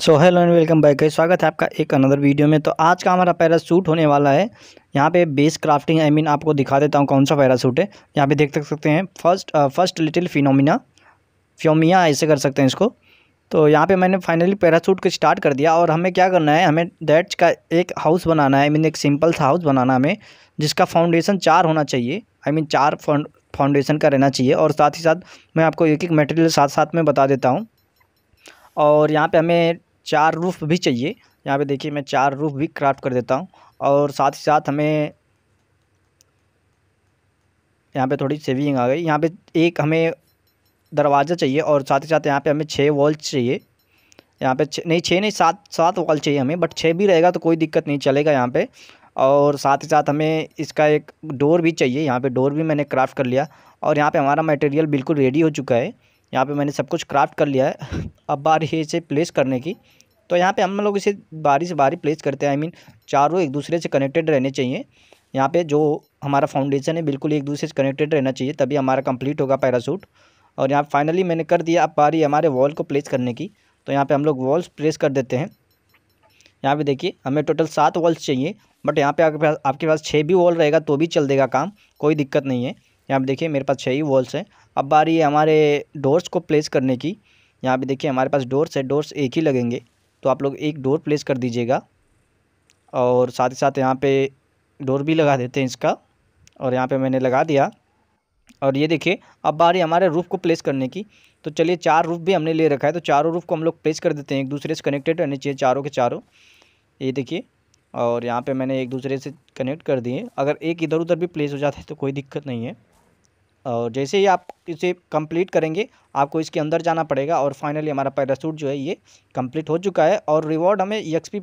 so hello and welcome back है स्वागत है आपका एक अनदर वीडियो में तो आज का हमारा पैरासूट होने वाला है यहाँ पे बेस क्राफ्टिंग आई मीन आपको दिखा देता हूँ कौन सा पैरासूट है यहाँ पे देख सकते हैं फर्स्ट फर्स्ट लिटिल फिनोमिना फ्योमिया ऐसे कर सकते हैं इसको तो यहाँ पे मैंने फाइनली पैरासूट को स्टार्ट कर दिया और हमें क्या करना है हमें डैट्स का एक हाउस बनाना है आई मीन एक सिंपल सा हाउस बनाना हमें जिसका फाउंडेशन चार होना चाहिए आई मीन चार फाउंडेशन का रहना चाहिए और साथ ही साथ मैं आपको एक एक मटेरियल साथ साथ में बता देता हूँ और यहाँ पे हमें चार रूफ भी चाहिए यहाँ पे देखिए मैं चार रूफ भी क्राफ्ट कर देता हूँ और साथ ही साथ हमें यहाँ पे थोड़ी सेविंग आ गई यहाँ पे एक हमें दरवाज़ा चाहिए और साथ ही साथ यहाँ पे हमें छः वॉल चाहिए यहाँ पे छ नहीं छः नहीं सात सात वॉल चाहिए हमें बट छः भी रहेगा तो कोई दिक्कत नहीं चलेगा यहाँ पर और साथ ही साथ हमें इसका एक डोर भी चाहिए यहाँ पर डोर भी मैंने क्राफ्ट कर लिया और यहाँ पर हमारा मटेरियल बिल्कुल रेडी हो चुका है यहाँ पे मैंने सब कुछ क्राफ्ट कर लिया है अब बार ये इसे प्लेस करने की तो यहाँ पे हम लोग इसे बारी से बारी प्लेस करते हैं आई मीन चारों एक दूसरे से कनेक्टेड रहने चाहिए यहाँ पे जो हमारा फाउंडेशन है बिल्कुल एक दूसरे से कनेक्टेड रहना चाहिए तभी हमारा कंप्लीट होगा पैरासूट और यहाँ फाइनली मैंने कर दिया अब बारी हमारे वॉल को प्लेस करने की तो यहाँ पर हम लोग वॉल्स प्लेस कर देते हैं यहाँ पर देखिए हमें टोटल सात वॉल्स चाहिए बट यहाँ पर आपके पास आपके पास छः भी वॉल रहेगा तो भी चल देगा काम कोई दिक्कत नहीं है यहाँ पर देखिए मेरे पास छः ही वॉल्स हैं अब बारी हमारे डोर्स को प्लेस करने की यहाँ पे देखिए हमारे पास डोर्स है डोर्स एक ही लगेंगे तो आप लोग एक डोर प्लेस कर दीजिएगा और साथ ही साथ यहाँ पे डोर भी लगा देते हैं इसका और यहाँ पे मैंने लगा दिया और ये देखिए अब बारी हमारे रूफ़ को प्लेस करने की तो चलिए चार रूफ़ भी हमने ले रखा है तो चारों रूफ़ को हम लोग प्लेस कर देते हैं एक दूसरे से कनेक्टेड रहने चाहिए चारों के चारों ये देखिए और यहाँ पे मैंने एक दूसरे से कनेक्ट कर दिए अगर एक इधर उधर भी प्लेस हो जाता है तो कोई दिक्कत नहीं है और जैसे ही आप इसे कंप्लीट करेंगे आपको इसके अंदर जाना पड़ेगा और फाइनली हमारा पैरासूट जो है ये कंप्लीट हो चुका है और रिवॉर्ड हमें ई e